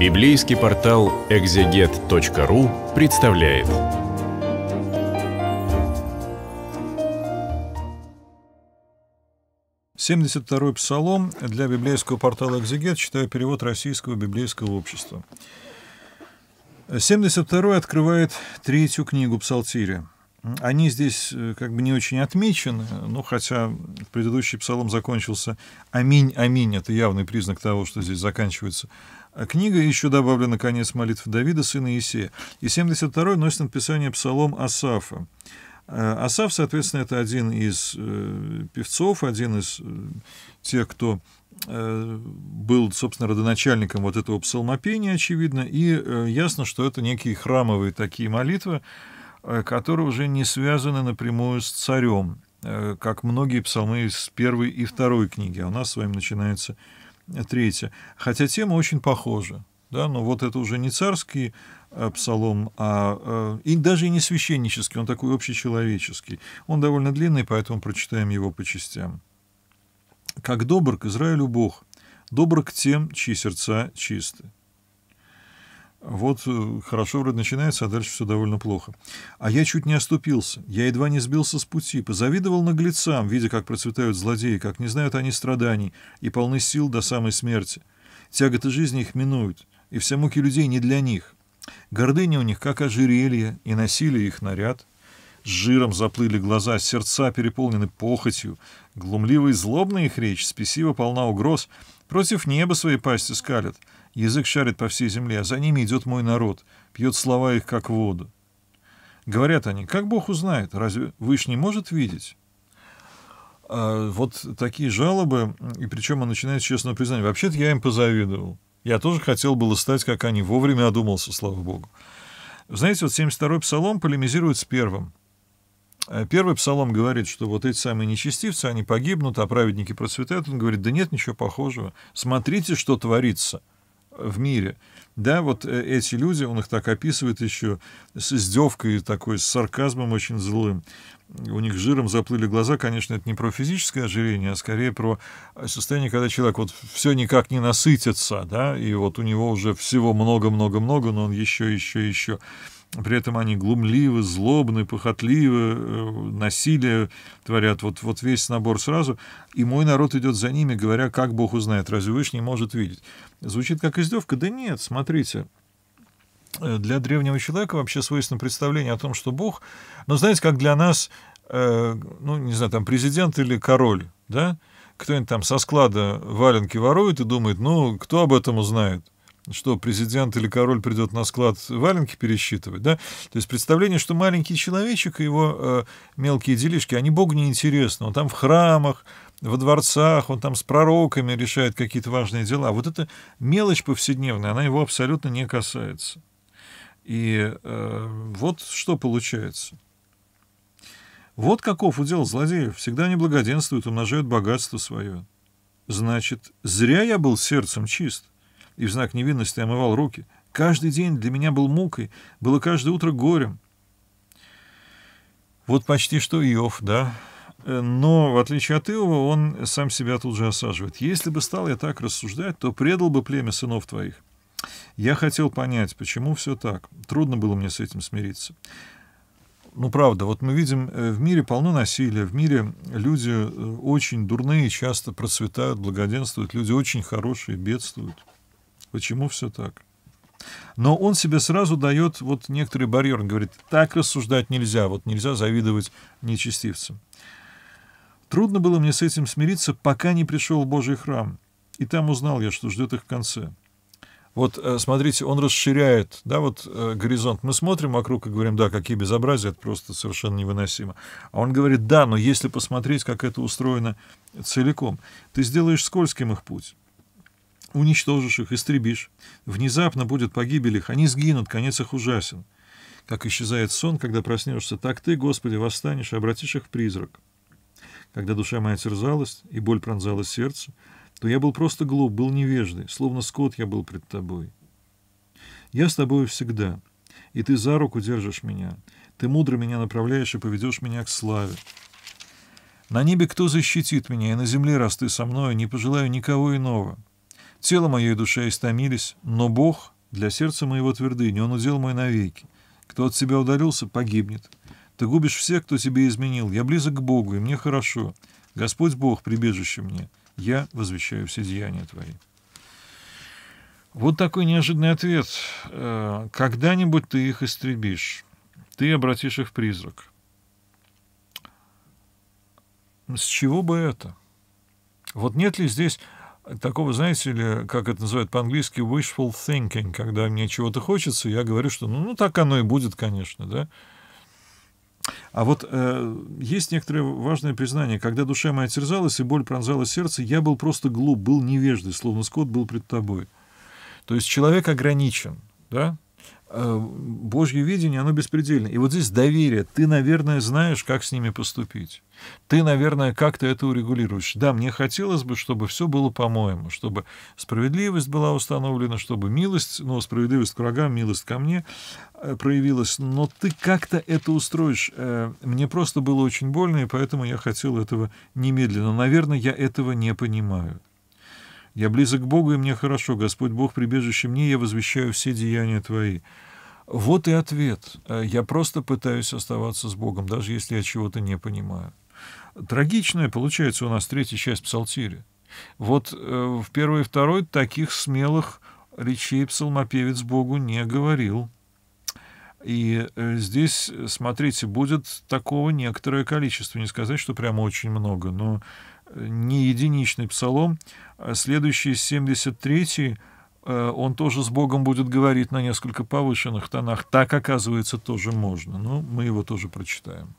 Библейский портал экзегет.ру представляет. Семьдесят второй псалом для библейского портала «Экзегет» читаю перевод Российского библейского общества. 72 открывает третью книгу Псалтиря. Они здесь э, как бы не очень отмечены, ну, хотя предыдущий псалом закончился «Аминь, аминь». Это явный признак того, что здесь заканчивается книга. Еще добавлена конец молитв Давида, сына Исея. И 72-й носит написание псалом Асафа. Э, Асаф соответственно, это один из э, певцов, один из тех, кто был, собственно, родоначальником вот этого псалмопения, очевидно, и ясно, что это некие храмовые такие молитвы, Э, которые уже не связаны напрямую с царем, э, как многие псалмы из первой и второй книги. у нас с вами начинается э, третья. Хотя тема очень похожа. Да, но вот это уже не царский псалом, а, и даже и не священнический, он такой общечеловеческий. Он довольно длинный, поэтому прочитаем его по частям. «Как добр к Израилю Бог, добр к тем, чьи сердца чисты». Вот э, хорошо вроде начинается, а дальше все довольно плохо. А я чуть не оступился, я едва не сбился с пути, позавидовал наглецам, видя, как процветают злодеи, как не знают они страданий и полны сил до самой смерти. Тяготы жизни их минуют, и все муки людей не для них. Гордыня у них, как ожерелье, и насилие их наряд жиром заплыли глаза, сердца переполнены похотью. Глумливо и злобна их речь, спесиво полна угроз. Против неба свои пасти скалят. Язык шарит по всей земле, а за ними идет мой народ. Пьет слова их, как воду. Говорят они, как Бог узнает? Разве Вышний может видеть? А вот такие жалобы, и причем он начинает с честного признания. Вообще-то я им позавидовал. Я тоже хотел было стать, как они, вовремя одумался, слава богу. Знаете, вот 72-й псалом полемизирует с первым. Э, первый псалом говорит, что вот эти самые нечестивцы, они погибнут, а праведники процветают. Он говорит, да нет ничего похожего. Смотрите, что творится в мире. Да, вот э, эти люди, он их так описывает еще с издевкой такой, с сарказмом очень злым. У них жиром заплыли глаза, конечно, это не про физическое ожирение, а скорее про э, состояние, когда человек вот все никак не насытится, да, и вот у него уже всего много-много-много, но он еще, еще, еще при этом они глумливы, злобны, похотливы, э, насилие творят, вот, вот весь набор сразу, и мой народ идет за ними, говоря, как Бог узнает, разве Вышний может видеть? Звучит как издевка, да нет, смотрите, э, для древнего человека вообще свойственно представление о том, что Бог, ну, знаете, как для нас, э, ну, не знаю, там, президент или король, да, кто-нибудь там со склада валенки ворует и думает, ну, кто об этом узнает? что президент или король придет на склад валенки пересчитывать, да? То есть представление, что маленький человечек и его э, мелкие делишки, они Богу не интересны. Он там в храмах, во дворцах, он там с пророками решает какие-то важные дела. Вот эта мелочь повседневная, она его абсолютно не касается. И э, вот что получается. Вот каков удел злодеев. Всегда они благоденствуют, умножают богатство свое. Значит, зря я был сердцем чист и в знак невинности омывал руки. Каждый день для меня был мукой, было каждое утро горем. Вот почти что Иов, да. Э, но, в отличие от Иова, он сам себя тут же осаживает. Если бы стал я так рассуждать, то предал бы племя сынов твоих. Я хотел понять, почему все так. Трудно было мне с этим смириться. Ну, правда, вот мы видим, э, в мире полно насилия, в мире люди э, очень дурные часто процветают, благоденствуют, люди очень хорошие бедствуют. Почему все так? Но он себе сразу дает вот некоторый барьер. Он говорит, так рассуждать нельзя, вот нельзя завидовать нечестивцам. Трудно было мне с этим смириться, пока не пришел в Божий храм. И там узнал я, что ждет их в конце. Вот, э, смотрите, он расширяет, да, вот э, горизонт. Мы смотрим вокруг и говорим, да, какие безобразия, это просто совершенно невыносимо. А он говорит, да, но если посмотреть, как это устроено целиком, ты сделаешь скользким их путь уничтожишь их, истребишь. Внезапно будет погибель их, они сгинут, конец их ужасен. Как исчезает сон, когда проснешься, так ты, Господи, восстанешь и обратишь их в призрак. Когда душа моя терзалась и боль пронзала сердце, то я был просто глуп, был невеждой, словно скот я был пред тобой. Я с тобою всегда, и ты за руку держишь меня, ты мудро меня направляешь и поведешь меня к славе. На небе кто защитит меня, и на земле, раз ты со мною, не пожелаю никого иного. Тело мое и душа истомились, но Бог для сердца моего твердыни, Он удел мой навеки. Кто от тебя удалился, погибнет. Ты губишь всех, кто тебе изменил. Я близок к Богу, и мне хорошо. Господь Бог, прибежище мне. Я возвещаю все деяния твои. Вот такой неожиданный ответ. Э, Когда-нибудь ты их истребишь. Ты обратишь их в призрак. С чего бы это? Вот нет ли здесь такого, знаете ли, как это называют по-английски, wishful thinking, когда мне чего-то хочется, я говорю, что ну, ну так оно и будет, конечно, да. А вот э, есть некоторое важное признание. Когда душа моя терзалась и боль пронзала сердце, я был просто глуп, был невеждой, словно скот был пред тобой. То есть человек ограничен, да? Э, Божье видение, оно беспредельно. И вот здесь доверие. Ты, наверное, знаешь, как с ними поступить. Ты, наверное, как-то это урегулируешь. Да, мне хотелось бы, чтобы все было по-моему, чтобы справедливость была установлена, чтобы милость, ну, справедливость к врагам, милость ко мне э, проявилась. Но ты как-то это устроишь. Э, мне просто было очень больно, и поэтому я хотел этого немедленно. Наверное, я этого не понимаю. Я близок к Богу, и мне хорошо. Господь Бог, прибежище мне, я возвещаю все деяния Твои. Вот и ответ. Э, я просто пытаюсь оставаться с Богом, даже если я чего-то не понимаю. Трагичная получается у нас третья часть Псалтири. Вот э, в первой и второй таких смелых речей псалмопевец Богу не говорил. И э, здесь, смотрите, будет такого некоторое количество. Не сказать, что прямо очень много, но не единичный псалом. А следующий, 73-й, э, он тоже с Богом будет говорить на несколько повышенных тонах. Так, оказывается, тоже можно. Но ну, мы его тоже прочитаем.